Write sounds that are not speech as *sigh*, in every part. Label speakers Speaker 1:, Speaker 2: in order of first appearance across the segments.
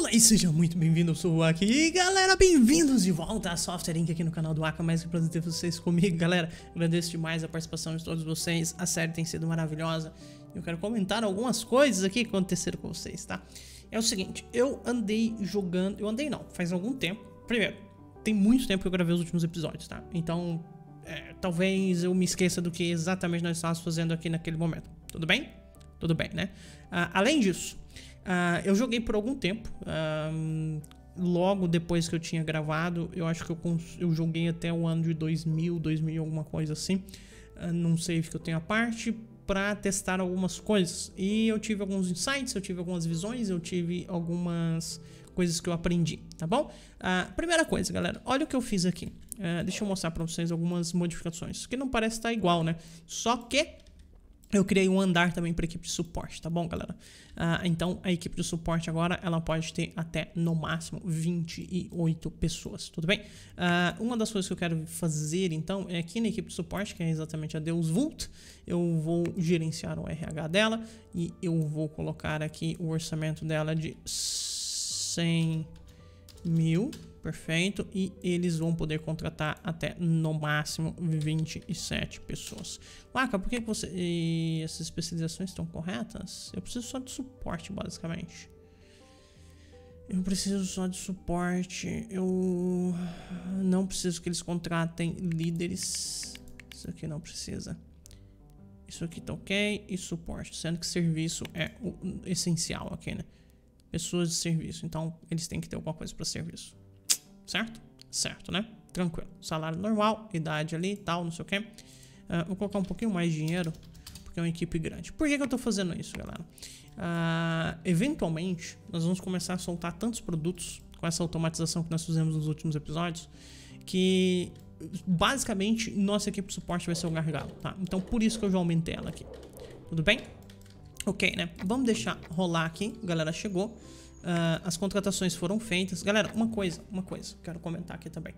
Speaker 1: Olá e sejam muito bem-vindos, eu sou o Aki E galera, bem-vindos de volta a Software Inc. aqui no canal do Aka Mais um prazer ter vocês comigo, galera Agradeço demais a participação de todos vocês A série tem sido maravilhosa Eu quero comentar algumas coisas aqui que aconteceram com vocês, tá? É o seguinte, eu andei jogando... Eu andei não, faz algum tempo Primeiro, tem muito tempo que eu gravei os últimos episódios, tá? Então, é, talvez eu me esqueça do que exatamente nós estávamos fazendo aqui naquele momento Tudo bem? Tudo bem, né? Ah, além disso Uh, eu joguei por algum tempo. Uh, logo depois que eu tinha gravado, eu acho que eu, eu joguei até o ano de 2000, 2000, alguma coisa assim. Uh, ah, num save que eu tenho a parte para testar algumas coisas. E eu tive alguns insights, eu tive algumas visões, eu tive algumas coisas que eu aprendi, tá bom? Uh, primeira coisa, galera, olha o que eu fiz aqui. Uh, deixa eu mostrar para vocês algumas modificações, que não parece estar tá igual, né? Só que eu criei um andar também para equipe de suporte, tá bom, galera? Ah, então, a equipe de suporte agora, ela pode ter até, no máximo, 28 pessoas, tudo bem? Ah, uma das coisas que eu quero fazer, então, é aqui na equipe de suporte, que é exatamente a Deus Vult, eu vou gerenciar o RH dela e eu vou colocar aqui o orçamento dela de 100 mil, Perfeito? E eles vão poder contratar até no máximo 27 pessoas. Laca, por que, você. E essas especializações estão corretas? Eu preciso só de suporte, basicamente. Eu preciso só de suporte. Eu não preciso que eles contratem líderes. Isso aqui não precisa. Isso aqui tá ok. E suporte. Sendo que serviço é essencial aqui, né? Pessoas de serviço. Então, eles têm que ter alguma coisa para serviço certo? Certo, né? Tranquilo. Salário normal, idade ali e tal, não sei o que. Uh, ah, vou colocar um pouquinho mais de dinheiro, porque é uma equipe grande. Por que, que eu tô fazendo isso, galera? Uh, eventualmente, nós vamos começar a soltar tantos produtos com essa automatização que nós fizemos nos últimos episódios, que basicamente nossa equipe de suporte vai ser o gargalo, tá? Então por isso que eu já aumentei ela aqui. Tudo bem? Ok, né? Vamos deixar rolar aqui, a galera chegou. Uh, as contratações foram feitas. Galera, uma coisa, uma coisa, quero comentar aqui também.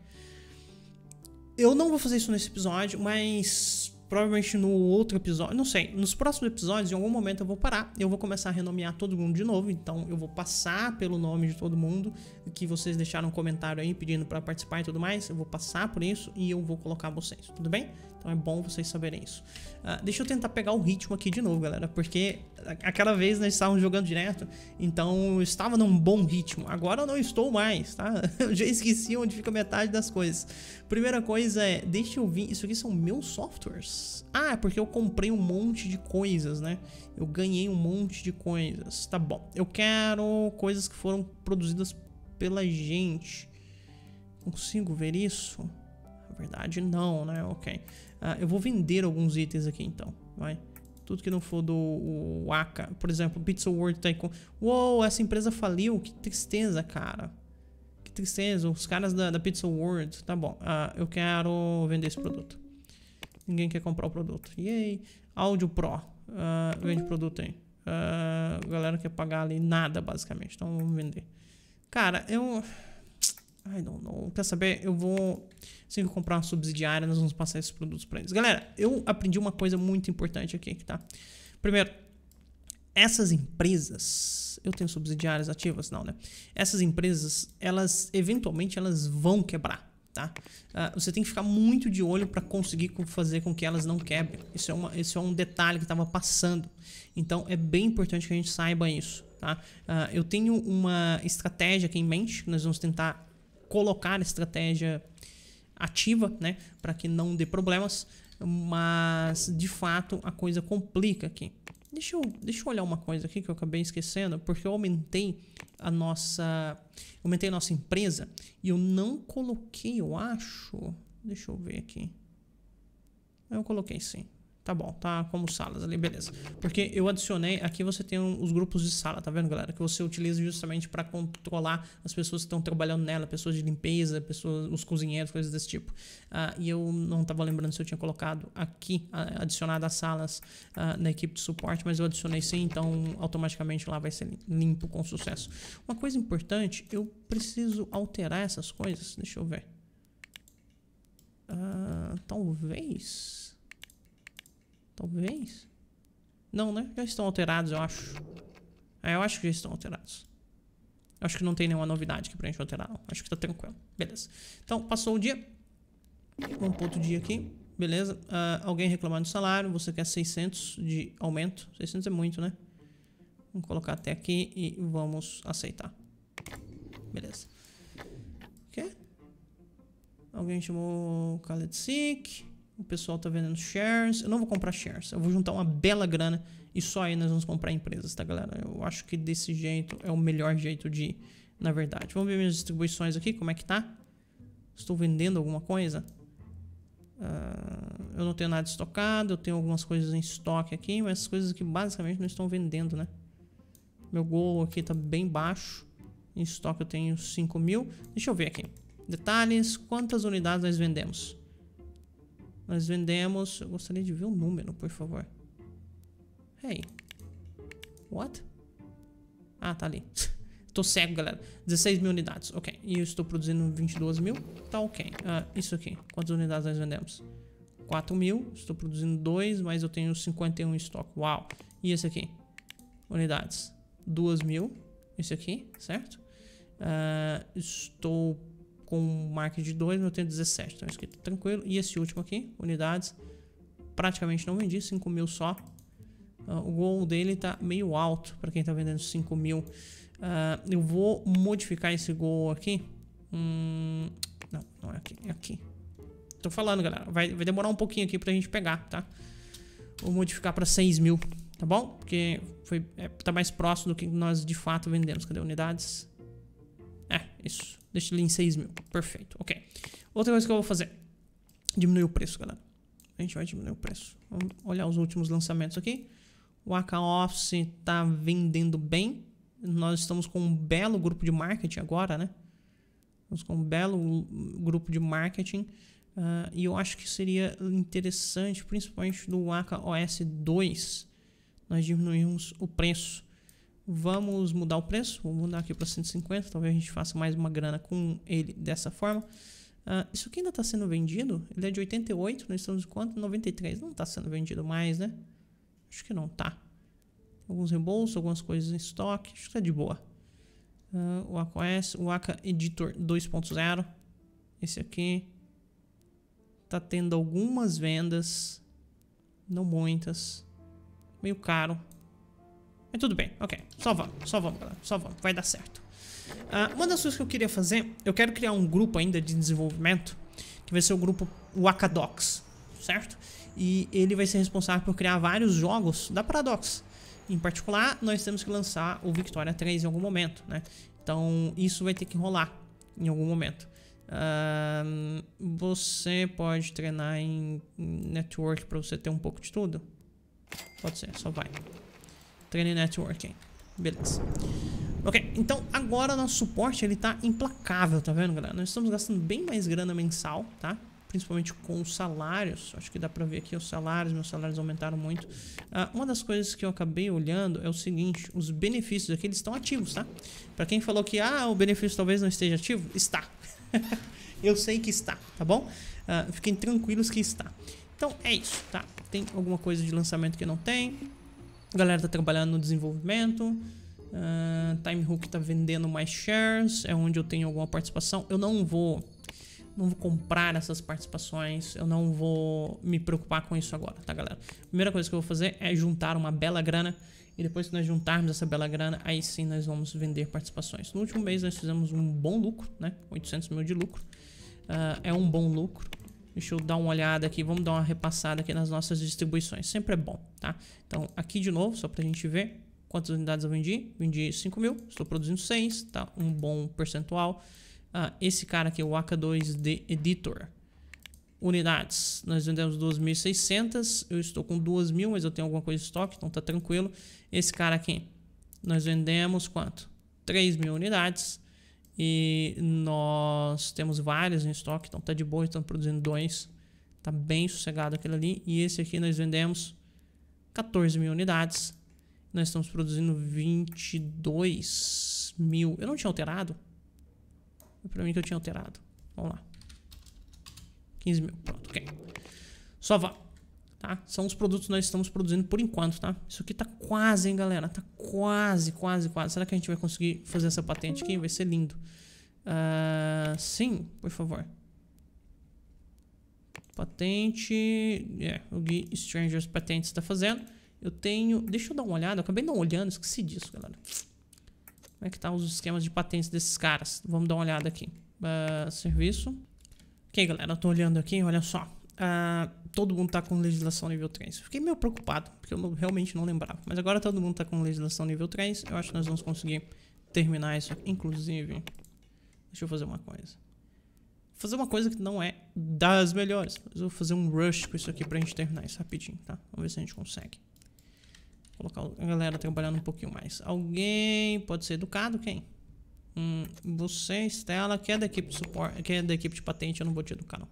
Speaker 1: Eu não vou fazer isso nesse episódio, mas provavelmente no outro episódio, não sei, nos próximos episódios, em algum momento eu vou parar, eu vou começar a renomear todo mundo de novo, então eu vou passar pelo nome de todo mundo que vocês deixaram um comentário aí pedindo para participar e tudo mais, eu vou passar por isso e eu vou colocar vocês, tudo bem? Então é bom vocês saberem isso. Uh, deixa eu tentar pegar o ritmo aqui de novo, galera, porque aquela vez nós estávamos jogando direto, então eu estava num bom ritmo. Agora eu não estou mais, tá? *laughs* Eu já esqueci onde fica metade das coisas. Primeira coisa é, deixa eu vir, isso aqui são meus softwares. Ah, Ah, porque eu comprei um monte de coisas, né? Eu ganhei um monte de coisas. Tá bom. Eu quero coisas que foram produzidas pela gente. Consigo ver isso? Na verdade, não, né? Ok. Ah, eu vou vender alguns itens aqui então. Vai. Tudo que não for do Aka. Por exemplo, Pizza World Tycoon. Tá Uou, essa empresa faliu. Que tristeza, cara Que tristeza, os caras da, da Pizza World, tá bom, Ah, eu quero vender esse produto. Ninguém quer comprar o produto. Yay! Áudio Pro. Uh, vende uhum. produto aí. Uh, galera quer pagar ali nada, basicamente. Então vamos vender. Cara, eu. I don't know. Quer saber? Eu vou. Assim que eu comprar uma subsidiária, nós vamos passar esses produtos para eles. Galera, eu aprendi uma coisa muito importante aqui, tá? Primeiro, essas empresas. Eu tenho subsidiárias ativas? Não, né? Essas empresas, elas, eventualmente, elas vão quebrar tá? Uh, você tem que ficar muito de olho para conseguir fazer com que elas não quebrem. Isso é, uma, isso é um detalhe que estava passando. Então é bem importante que a gente saiba isso, tá? Uh, eu tenho uma estratégia aqui em mente, nós vamos tentar colocar a estratégia ativa, né? Para que não dê problemas, mas de fato a coisa complica aqui. Deixa eu, deixa eu olhar uma coisa aqui que eu acabei esquecendo, porque eu aumentei a nossa. Aumentei a nossa empresa e eu não coloquei, eu acho. Deixa eu ver aqui. Eu coloquei sim. Tá bom, tá como salas ali, beleza. Porque eu adicionei, aqui você tem um, os grupos de sala, tá vendo, galera? Que você utiliza justamente para controlar as pessoas que estão trabalhando nela, pessoas de limpeza, pessoas, os cozinheiros, coisas desse tipo. Uh, e eu não estava lembrando se eu tinha colocado aqui, uh, adicionado as salas uh, na equipe de suporte, mas eu adicionei sim, então automaticamente lá vai ser limpo com sucesso. Uma coisa importante, eu preciso alterar essas coisas, deixa eu ver. Ah, talvez... Talvez. Não, né? Já estão alterados, eu acho. É, eu acho que já estão alterados. Eu acho que não tem nenhuma novidade aqui pra gente alterar. Não. Acho que tá tranquilo. Beleza. Então, passou o dia. Vamos pro outro dia aqui. Beleza. Uh, alguém reclamando do salário. Você quer 600 de aumento. 600 é muito, né? Vamos colocar até aqui e vamos aceitar. Beleza. O quê? Alguém chamou Khaled Sikh. O pessoal tá vendendo shares. Eu não vou comprar shares. Eu vou juntar uma bela grana e só aí nós vamos comprar empresas, tá, galera? Eu acho que desse jeito é o melhor jeito de ir, na verdade. Vamos ver minhas distribuições aqui, como é que tá? Estou vendendo alguma coisa? Uh, eu não tenho nada estocado, eu tenho algumas coisas em estoque aqui, mas as coisas que basicamente não estão vendendo, né? Meu gol aqui tá bem baixo. Em estoque eu tenho 5 mil. Deixa eu ver aqui. Detalhes, quantas unidades nós vendemos? Nós vendemos... Eu gostaria de ver o um número, por favor. Hey. What? Ah, tá ali. *laughs* Tô cego, galera. 16 mil unidades. Ok. E eu estou produzindo 22 mil. Tá ok. Ah, isso aqui. Quantas unidades nós vendemos? 4 mil. Estou produzindo 2, mas eu tenho 51 em estoque. Uau. E esse aqui? Unidades. 2 mil. Esse aqui, certo? Ah, estou com um mark de 2, eu tenho 17. Então, escrito tá tranquilo. E esse último aqui, unidades, praticamente não vendi, 5 mil só. Uh, o gol dele tá meio alto para quem tá vendendo 5 mil. Uh, eu vou modificar esse gol aqui. Hum, não, não é aqui, é aqui. Tô falando, galera. Vai, vai demorar um pouquinho aqui pra gente pegar, tá? Vou modificar pra 6 mil, tá bom? Porque foi, é, tá mais próximo do que nós de fato vendemos. Cadê unidades? É, isso. Deixa ele em 6 mil. Perfeito, ok. Outra coisa que eu vou fazer. Diminuir o preço, galera. A gente vai diminuir o preço. Vamos olhar os últimos lançamentos aqui. O AK Office está vendendo bem. Nós estamos com um belo grupo de marketing agora, né? Estamos com um belo grupo de marketing. Uh, e eu acho que seria interessante, principalmente do AK OS 2, nós diminuirmos o preço. Vamos mudar o preço, vou mudar aqui para 150, talvez a gente faça mais uma grana com ele dessa forma. Uh, isso aqui ainda está sendo vendido? Ele é de 88, nós estamos em quanto? 93. Não está sendo vendido mais, né? Acho que não tá. Alguns reembolsos, algumas coisas em estoque. Acho que está de boa. Uh, o AQS, o ACA Editor 2.0. Esse aqui. está tendo algumas vendas. Não muitas. Meio caro. Mas tudo bem, ok. Só vamos, só vamos, galera. Só vamos, vai dar certo. Uh, uma das coisas que eu queria fazer, eu quero criar um grupo ainda de desenvolvimento, que vai ser o grupo Wakadox, certo? E ele vai ser responsável por criar vários jogos da Paradox. Em particular, nós temos que lançar o Victoria 3 em algum momento, né? Então, isso vai ter que rolar em algum momento. Uh, você pode treinar em network para você ter um pouco de tudo? Pode ser, só vai. Training Networking. Beleza. Ok, então agora nosso suporte ele tá implacável, tá vendo, galera? Nós estamos gastando bem mais grana mensal, tá? Principalmente com os salários. Acho que dá pra ver aqui os salários. Meus salários aumentaram muito. Ah, uma das coisas que eu acabei olhando é o seguinte. Os benefícios aqui, eles estão ativos, tá? Pra quem falou que, ah, o benefício talvez não esteja ativo, está. *laughs* eu sei que está, tá bom? Ah, fiquem tranquilos que está. Então, é isso, tá? Tem alguma coisa de lançamento que não tem a galera tá trabalhando no desenvolvimento. Uh, ah, Timehook tá vendendo mais shares, é onde eu tenho alguma participação. Eu não vou, não vou comprar essas participações, eu não vou me preocupar com isso agora, tá, galera? Primeira coisa que eu vou fazer é juntar uma bela grana e depois que nós juntarmos essa bela grana, aí sim nós vamos vender participações. No último mês nós fizemos um bom lucro, né? 800 mil de lucro. Uh, é um bom lucro. Deixa eu dar uma olhada aqui, vamos dar uma repassada aqui nas nossas distribuições, sempre é bom, tá? Então, aqui de novo, só pra gente ver quantas unidades eu vendi, vendi 5 mil, estou produzindo 6, tá? Um bom percentual. Ah, esse cara aqui, o AK2 d Editor, unidades, nós vendemos 2.600, eu estou com 2.000, mas eu tenho alguma coisa em estoque, então tá tranquilo. Esse cara aqui, nós vendemos quanto? 3.000 mil unidades, e nós temos várias em estoque, então tá de boa, estamos produzindo dois. Tá bem sossegado aquele ali. E esse aqui nós vendemos 14 mil unidades. Nós estamos produzindo 22 mil. Eu não tinha alterado? É pra mim que eu tinha alterado. Vamos lá. 15 mil, pronto, ok. Só vá tá? São os produtos que nós estamos produzindo por enquanto, tá? Isso aqui tá quase, hein, galera? Tá quase, quase, quase. Será que a gente vai conseguir fazer essa patente aqui? Vai ser lindo. Uh, sim, por favor. Patente... Yeah, é, o Gui Strangers Patentes está fazendo. Eu tenho... Deixa eu dar uma olhada. Eu acabei não olhando, esqueci disso, galera. Como é que tá os esquemas de patentes desses caras? Vamos dar uma olhada aqui. Uh, serviço. Ok, galera, eu tô olhando aqui, olha só. Ah, todo mundo está com legislação nível 3. Fiquei meio preocupado, porque eu não, realmente não lembrava. Mas agora todo mundo está com legislação nível 3. Eu acho que nós vamos conseguir terminar isso. Inclusive, deixa eu fazer uma coisa. Vou fazer uma coisa que não é das melhores. Mas eu vou fazer um rush com isso aqui pra gente terminar isso rapidinho, tá? Vamos ver se a gente consegue. Vou colocar a galera trabalhando um pouquinho mais. Alguém pode ser educado? Quem? Hum, você, Stella, que é da equipe de suporte, que é da equipe de patente, eu não vou te educar, não.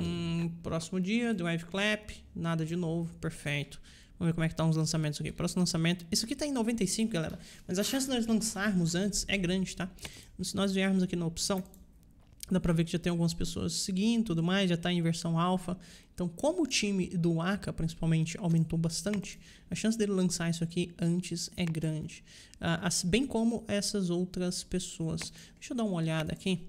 Speaker 1: Hum, próximo dia, do Wave Clap. Nada de novo, perfeito. Vamos ver como é que estão tá os lançamentos aqui. Próximo lançamento. Isso aqui está em 95, galera. Mas a chance de nós lançarmos antes é grande, tá? Se nós viermos aqui na opção, dá para ver que já tem algumas pessoas seguindo tudo mais, já está em versão alfa. Então, como o time do Aka, principalmente, aumentou bastante, a chance dele lançar isso aqui antes é grande. Ah, bem como essas outras pessoas. Deixa eu dar uma olhada aqui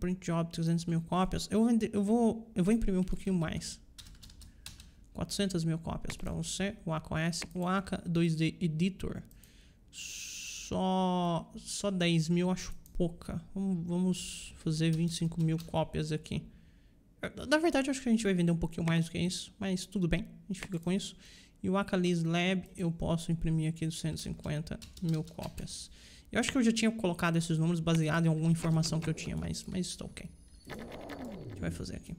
Speaker 1: print job 300 mil cópias. Eu, eu, vou, eu vou imprimir um pouquinho mais. 400 mil cópias para você. O OS. o ACA 2D Editor. Só, só 10 mil acho pouca. Vamos, vamos fazer 25 mil cópias aqui. Na verdade, acho que a gente vai vender um pouquinho mais do que isso, mas tudo bem, a gente fica com isso. E o Akalis Lab eu posso imprimir aqui 250 mil cópias. Eu acho que eu já tinha colocado esses números baseado em alguma informação que eu tinha, mas, mas estou tá ok. A gente vai fazer aqui.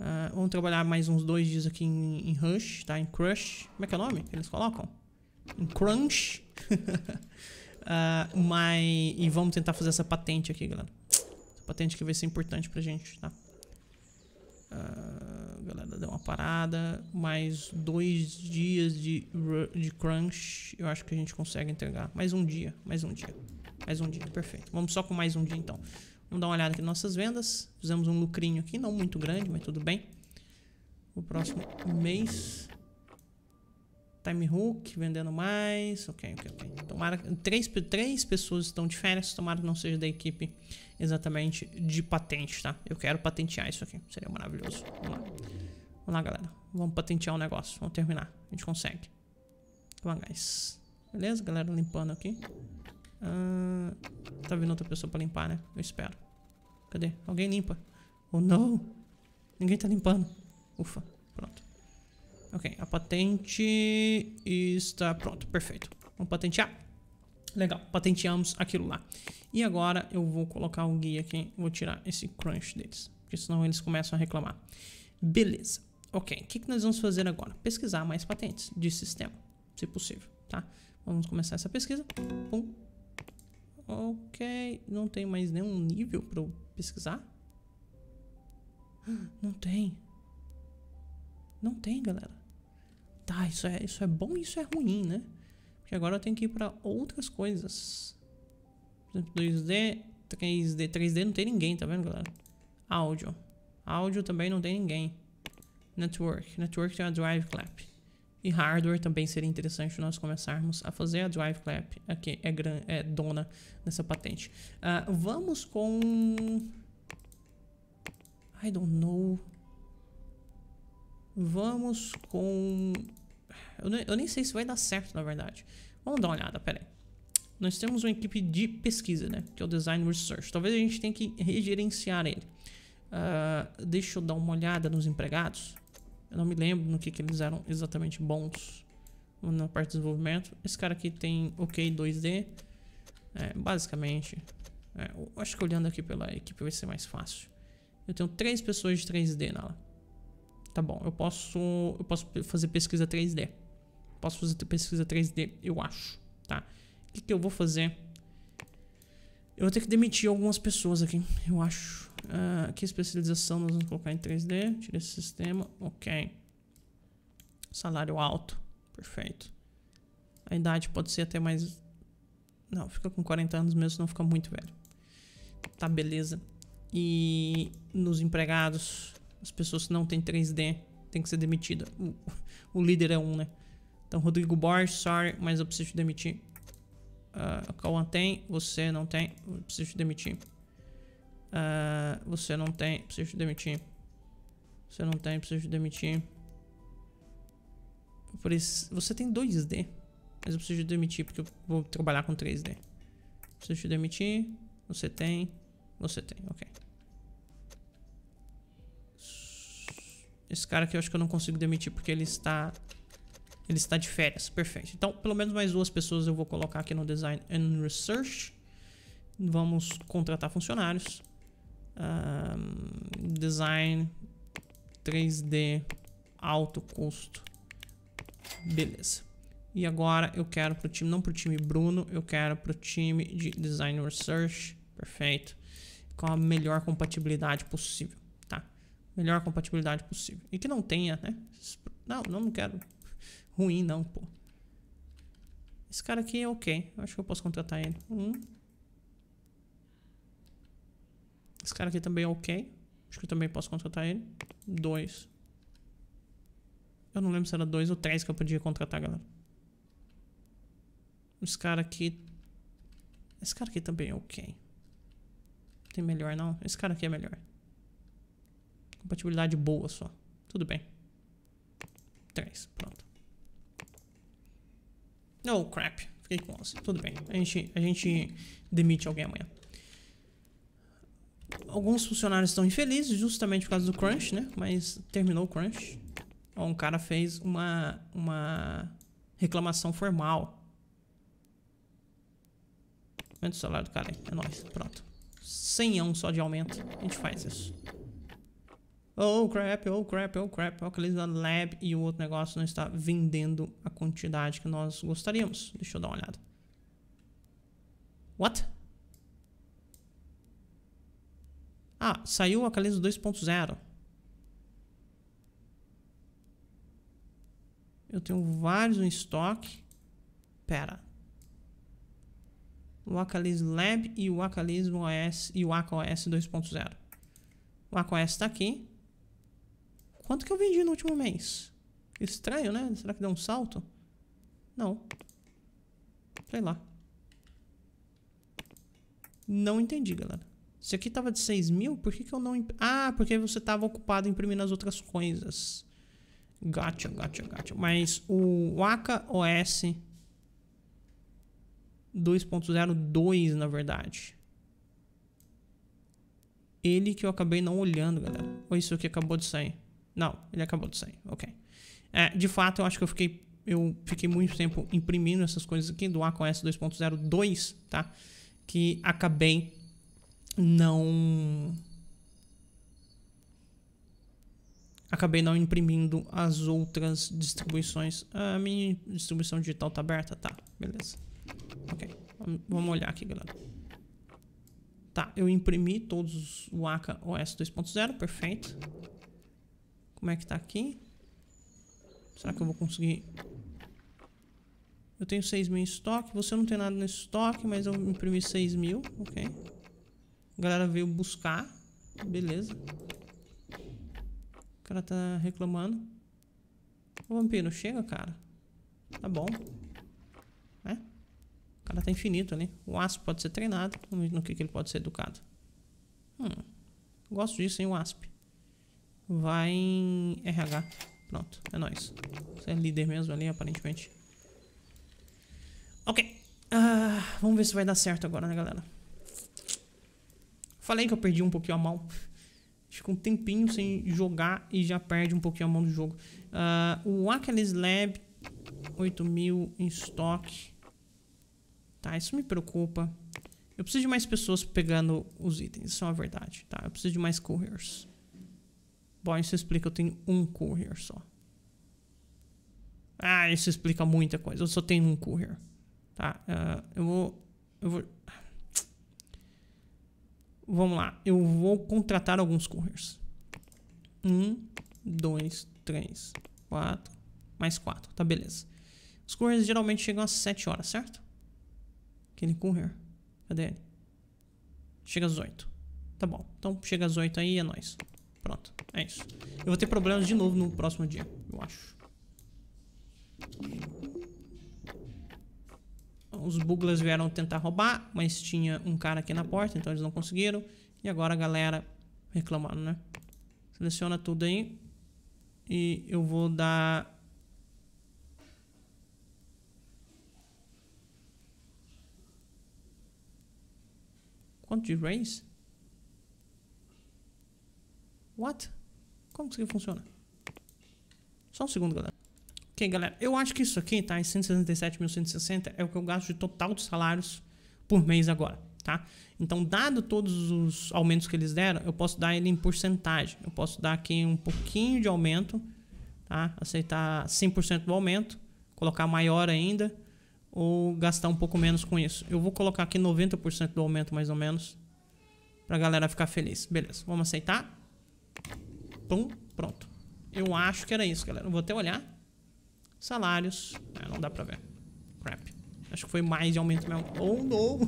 Speaker 1: Uh, vamos trabalhar mais uns dois dias aqui em, em, Rush, tá? Em Crush. Como é que é o nome que eles colocam? Em Crunch. uh, *laughs* mas, e vamos tentar fazer essa patente aqui, galera. Essa patente que vai ser importante pra gente, tá? Ah, a galera deu uma parada, mais dois dias de, de crunch eu acho que a gente consegue entregar. Mais um dia, mais um dia, mais um dia, perfeito. Vamos só com mais um dia então. Vamos dar uma olhada aqui nas nossas vendas. Fizemos um lucrinho aqui, não muito grande, mas tudo bem. O próximo mês Time Hook vendendo mais. Ok, ok, ok. Tomara, três, três pessoas estão de férias, tomara que não seja da equipe exatamente de patente, tá? Eu quero patentear isso aqui, seria maravilhoso. Vamos lá. Vamos lá, galera. Vamos patentear o um negócio, vamos terminar. A gente consegue. Vamos lá, guys. Beleza, galera limpando aqui. Ah, tá vindo outra pessoa pra limpar, né? Eu espero. Cadê? Alguém limpa. Oh, não. Ninguém tá limpando. Ufa, pronto. Ok, a patente está pronta, perfeito. Vamos patentear. Legal, patenteamos aquilo lá. E agora eu vou colocar o guia aqui, vou tirar esse crunch deles, porque senão eles começam a reclamar. Beleza, ok, o que, que nós vamos fazer agora? Pesquisar mais patentes de sistema, se possível, tá? Vamos começar essa pesquisa. Pum. Ok, não tem mais nenhum nível para eu pesquisar? *gasps* Não tem. Não tem, galera tá, isso é, isso é bom e isso é ruim, né? Porque agora eu tenho que ir para outras coisas. Por exemplo, 2D, 3D. 3D não tem ninguém, tá vendo, galera? Áudio. Áudio também não tem ninguém. Network. Network tem a Drive Clap. E hardware também seria interessante nós começarmos a fazer a Drive Clap, aqui é, gran, é dona dessa patente. Uh, vamos com... I don't know. Vamos com... Eu nem, eu nem sei se vai dar certo, na verdade. Vamos dar uma olhada, pera aí. Nós temos uma equipe de pesquisa, né? Que é o Design Research. Talvez a gente tenha que regerenciar ele. Uh, deixa eu dar uma olhada nos empregados. Eu não me lembro no que, que eles eram exatamente bons na parte de desenvolvimento. Esse cara aqui tem OK 2D. É, basicamente, é, acho que olhando aqui pela equipe vai ser mais fácil. Eu tenho três pessoas de 3D nela. Tá bom, eu posso, eu posso fazer pesquisa 3D. Posso fazer pesquisa 3D, eu acho, tá? O que, que eu vou fazer? Eu vou ter que demitir algumas pessoas aqui, eu acho. Uh, ah, aqui especialização nós vamos colocar em 3D. Tira esse sistema, ok. Salário alto, perfeito. A idade pode ser até mais... Não, fica com 40 anos mesmo, não fica muito velho. Tá, beleza. E nos empregados, as pessoas que não têm 3D têm que ser demitidas. O, o, líder é um, né? Então, Rodrigo Borges, sorry, mas eu preciso te demitir. Uh, Cauã tem, você não tem, eu preciso te demitir. Uh, você não tem, preciso te demitir. Você não tem, preciso te demitir. isso você tem 2D, mas eu preciso te demitir porque eu vou trabalhar com 3D. Preciso te demitir, você tem, você tem, ok. Esse cara aqui eu acho que eu não consigo demitir porque ele está... Ele está de férias, perfeito. Então, pelo menos mais duas pessoas eu vou colocar aqui no Design and Research. Vamos contratar funcionários. Um, design 3D, alto custo. Beleza. E agora eu quero para o time, não para o time Bruno, eu quero para o time de Design Research. Perfeito. Com a melhor compatibilidade possível melhor compatibilidade possível. E que não tenha, né? Não, não quero ruim não, pô. Esse cara aqui é ok. Eu acho que eu posso contratar ele. Um. Esse cara aqui também é ok. Acho que eu também posso contratar ele. Dois. Eu não lembro se era dois ou três que eu podia contratar, galera. Esse cara aqui... Esse cara aqui também é ok. Tem melhor, não? Esse cara aqui é melhor. Compatibilidade boa só. Tudo bem. três pronto. Oh, crap. Fiquei com 11. Tudo bem. A gente, a gente demite alguém amanhã. Alguns funcionários estão infelizes justamente por causa do crunch, né? Mas terminou o crunch. um cara fez uma, uma reclamação formal. Aumenta o salário do cara aí. É nóis. Pronto. 100 só de aumento. A gente faz isso. Oh crap, oh crap, oh crap, o Alcaliza Lab e o outro negócio não está vendendo a quantidade que nós gostaríamos. Deixa eu dar uma olhada. What? Ah, saiu o Alcaliza 2.0. Eu tenho vários em estoque. Pera. O Akalis Lab e o Akalis OS e o AKOS 2.0. O OS está aqui. Quanto que eu vendi no último mês? Estranho, né? Será que deu um salto? Não. Sei lá. Não entendi, galera. Se aqui tava de 6 mil, por que, que eu não... Imp... Ah, porque você tava ocupado imprimindo as outras coisas. Gotcha, gotcha, gotcha. Mas o Waka OS 2.02, na verdade. Ele que eu acabei não olhando, galera. Ou isso aqui acabou de sair? Não, ele acabou de sair, ok. É, de fato, eu acho que eu fiquei, eu fiquei muito tempo imprimindo essas coisas aqui do ACOS 2.02, tá? Que acabei não... Acabei não imprimindo as outras distribuições. A minha distribuição digital tá aberta? Tá, beleza. Ok, vamos olhar aqui, galera. Tá, eu imprimi todos o ACA OS 2.0, perfeito. Como é que tá aqui? Será que eu vou conseguir... Eu tenho 6 mil em estoque. Você não tem nada no estoque, mas eu imprimi 6 mil. Ok. A galera veio buscar. Beleza. O cara tá reclamando. Ô, vampiro, chega, cara. Tá bom. É? O cara tá infinito ali. O asp pode ser treinado. Vamos ver no que, que ele pode ser educado. Hum. Gosto disso, hein, o asp. Vai em RH. Pronto, é nóis. Você é líder mesmo ali, aparentemente. Ok. Ah, vamos ver se vai dar certo agora, né, galera? Falei que eu perdi um pouquinho a mão. Fica um tempinho sem jogar e já perde um pouquinho a mão do jogo. Uh, o Aqueles Lab 8000 em estoque. Tá, isso me preocupa. Eu preciso de mais pessoas pegando os itens, isso é uma verdade, tá? Eu preciso de mais couriers. Bom, isso explica, eu tenho um courier só. Ah, isso explica muita coisa. Eu só tenho um courier. Tá, uh, eu vou... Eu vou... Vamos lá. Eu vou contratar alguns couriers. Um, dois, três, quatro, mais quatro. Tá, beleza. Os couriers geralmente chegam às sete horas, certo? Aquele courier. Cadê ele? Chega às oito. Tá bom. Então chega às oito aí e é nóis. Pronto, é isso. Eu vou ter problemas de novo no próximo dia, eu acho. Os buglers vieram tentar roubar, mas tinha um cara aqui na porta, então eles não conseguiram. E agora a galera reclamando, né? Seleciona tudo aí. E eu vou dar... Quanto de raise? What? Como que isso aqui funciona? Só um segundo, galera. Ok, galera, eu acho que isso aqui, tá? Esses 167.160 é o que eu gasto de total de salários por mês agora, tá? Então, dado todos os aumentos que eles deram, eu posso dar ele em porcentagem. Eu posso dar aqui um pouquinho de aumento, tá? Aceitar 100% do aumento, colocar maior ainda, ou gastar um pouco menos com isso. Eu vou colocar aqui 90% do aumento, mais ou menos, pra galera ficar feliz. Beleza, vamos aceitar. Pum, pronto. Eu acho que era isso, galera. vou até olhar. Salários. Ah, não dá pra ver. Crap. Acho que foi mais de aumento mesmo. Oh, não!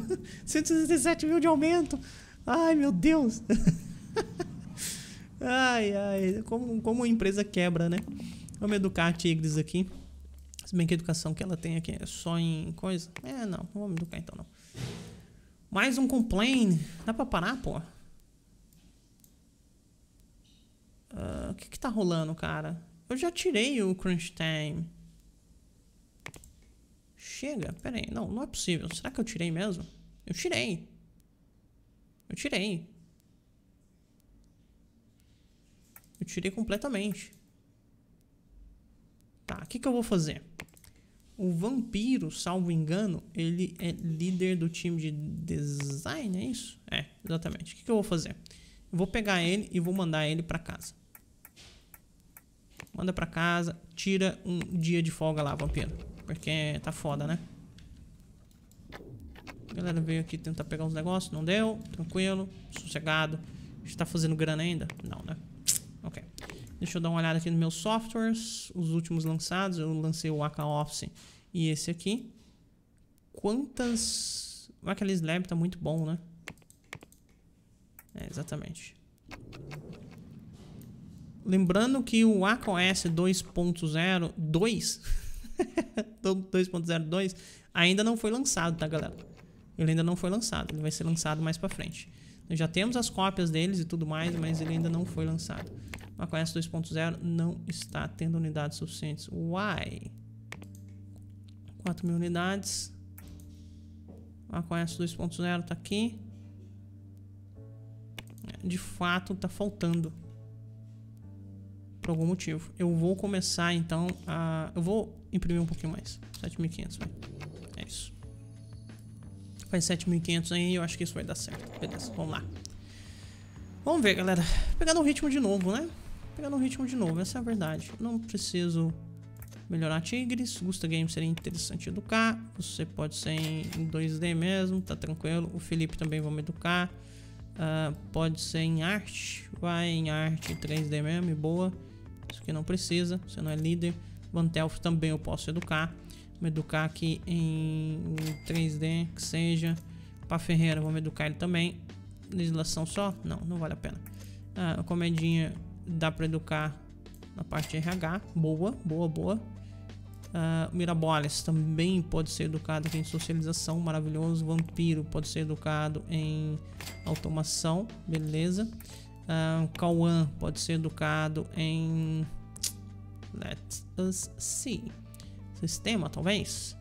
Speaker 1: 167 mil de aumento! Ai, meu Deus! *laughs* ai, ai. Como, como a empresa quebra, né? Vamos educar a Tigres aqui. Se bem que a educação que ela tem aqui é só em coisa. É, não. Não vamos educar então, não. Mais um complain. Dá pra parar, pô? que que tá rolando, cara? Eu já tirei o crunch time. Chega, pera aí. Não, não é possível. Será que eu tirei mesmo? Eu tirei. Eu tirei. Eu tirei completamente. Tá, o que, que eu vou fazer? O vampiro, salvo engano, ele é líder do time de design, é isso? É, exatamente. O que, que eu vou fazer? Eu vou pegar ele e vou mandar ele para casa manda pra casa, tira um dia de folga lá, vampiro. Porque tá foda, né? A galera veio aqui tentar pegar uns negócios, não deu, tranquilo, sossegado. A gente tá fazendo grana ainda? Não, né? Ok. Deixa eu dar uma olhada aqui nos meus softwares, os últimos lançados. Eu lancei o Aka Office e esse aqui. Quantas... O Waka Lab tá muito bom, né? É, exatamente. Lembrando que o ACOS 2.02, 2.02 ainda não foi lançado, tá, galera? Ele ainda não foi lançado, ele vai ser lançado mais para frente. Nós já temos as cópias deles e tudo mais, mas ele ainda não foi lançado. O ACOS 2.0 não está tendo unidades suficientes. Why? 4 mil unidades. O ACOS 2.0 está aqui. É, de fato, está faltando por algum motivo. Eu vou começar então a. Eu vou imprimir um pouquinho mais. 7.500, vai. É isso. Faz 7.500 aí, eu acho que isso vai dar certo. Beleza, vamos lá. Vamos ver, galera. Pegar no ritmo de novo, né? Pegar no ritmo de novo, essa é a verdade. Não preciso melhorar tigres. Gusta Game seria interessante educar. Você pode ser em 2D mesmo, tá tranquilo. O Felipe também vamos educar. Uh, pode ser em arte. Vai em arte 3D mesmo e boa. Isso aqui não precisa, você não é líder. Vantelf também eu posso educar. Vou educar aqui em 3D, que seja. para Ferreira, vamos educar ele também. Legislação só? Não, não vale a pena. Ah, comedinha dá para educar na parte de RH. Boa, boa, boa. Uh, Miraboles também pode ser educado aqui em socialização, maravilhoso. Vampiro pode ser educado em automação, beleza. Ah, um, Kawan pode ser educado em. Let us see. Sistema, talvez?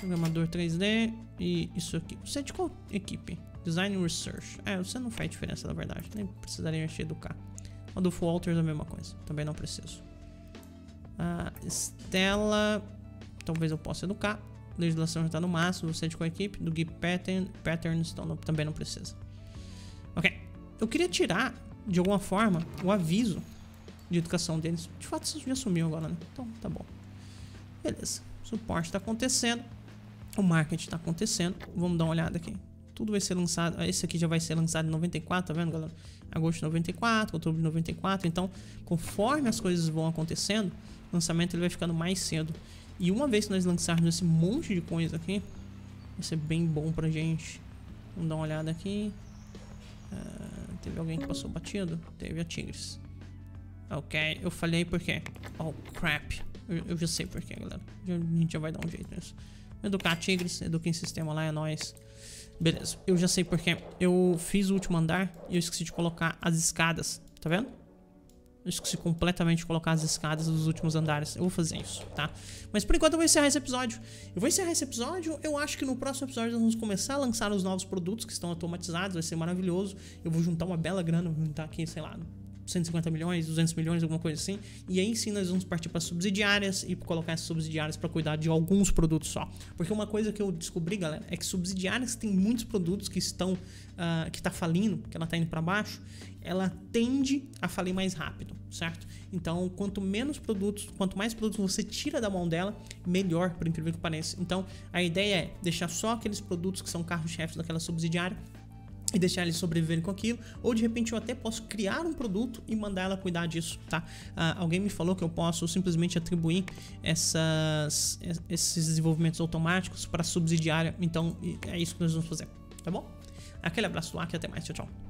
Speaker 1: Programador 3D e isso aqui. Você é de qual equipe? Design Research. É, você não faz diferença, na verdade. Nem precisaria te educar. O do Walters é a mesma coisa. Também não preciso. A ah, Stella. Talvez eu possa educar. Legislação já está no máximo. Você é de qual equipe? Do Gui Pattern. Patterns então, não, também não precisa. Eu queria tirar, de alguma forma, o aviso de educação deles. De fato, isso já sumiu agora, né? Então, tá bom. Beleza. O suporte está acontecendo. O marketing está acontecendo. Vamos dar uma olhada aqui. Tudo vai ser lançado. Ah, esse aqui já vai ser lançado em 94, tá vendo, galera? Agosto de 94, outubro de 94. Então, conforme as coisas vão acontecendo, o lançamento ele vai ficando mais cedo. E uma vez que nós lançarmos esse monte de coisa aqui, vai ser bem bom pra gente. Vamos dar uma olhada aqui. Uh... Teve alguém que passou batido? Teve a Tigres. Ok, eu falei porque... Oh, crap. Eu, eu já sei porquê, galera. a gente já vai dar um jeito nisso. Educar Tigres, eduquem sistema lá, é nóis. Beleza, eu já sei porquê. Eu fiz o último andar e eu esqueci de colocar as escadas, tá vendo? esqueci completamente de colocar as escadas dos últimos andares. Eu vou fazer isso, tá? Mas por enquanto eu vou encerrar esse episódio. Eu vou encerrar esse episódio. Eu acho que no próximo episódio nós vamos começar a lançar os novos produtos que estão automatizados. Vai ser maravilhoso. Eu vou juntar uma bela grana, vou juntar aqui, sei lá, 150 milhões, 200 milhões, alguma coisa assim. E aí sim nós vamos partir para subsidiárias e colocar essas subsidiárias para cuidar de alguns produtos só. Porque uma coisa que eu descobri, galera, é que subsidiárias tem muitos produtos que estão uh, que está falindo, que ela está indo para baixo, ela tende a falir mais rápido certo? Então, quanto menos produtos, quanto mais produtos você tira da mão dela, melhor, por incrível que pareça. Então, a ideia é deixar só aqueles produtos que são carro-chefe daquela subsidiária e deixar eles sobreviverem com aquilo, ou de repente eu até posso criar um produto e mandar ela cuidar disso, tá? Ah, alguém me falou que eu posso simplesmente atribuir essas, esses desenvolvimentos automáticos para subsidiária, então é isso que nós vamos fazer, tá bom? Aquele abraço do e até mais, tchau, tchau.